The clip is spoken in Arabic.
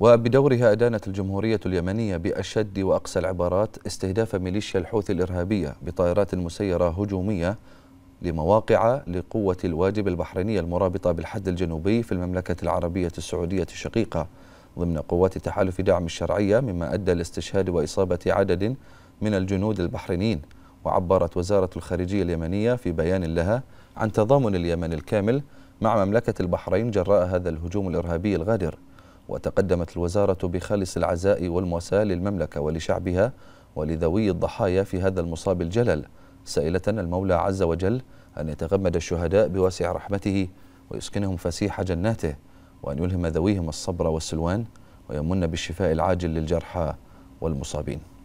وبدورها أدانت الجمهورية اليمنية بأشد وأقسى العبارات استهداف ميليشيا الحوثي الإرهابية بطائرات مسيرة هجومية لمواقع لقوة الواجب البحرينية المرابطة بالحد الجنوبي في المملكة العربية السعودية الشقيقة ضمن قوات تحالف دعم الشرعية مما أدى لاستشهاد وإصابة عدد من الجنود البحرينيين وعبرت وزارة الخارجية اليمنية في بيان لها عن تضامن اليمن الكامل مع مملكة البحرين جراء هذا الهجوم الإرهابي الغادر وتقدمت الوزارة بخالص العزاء والمواساة للمملكة ولشعبها ولذوي الضحايا في هذا المصاب الجلل سائلة المولى عز وجل أن يتغمد الشهداء بواسع رحمته ويسكنهم فسيح جناته وأن يلهم ذويهم الصبر والسلوان ويمن بالشفاء العاجل للجرحى والمصابين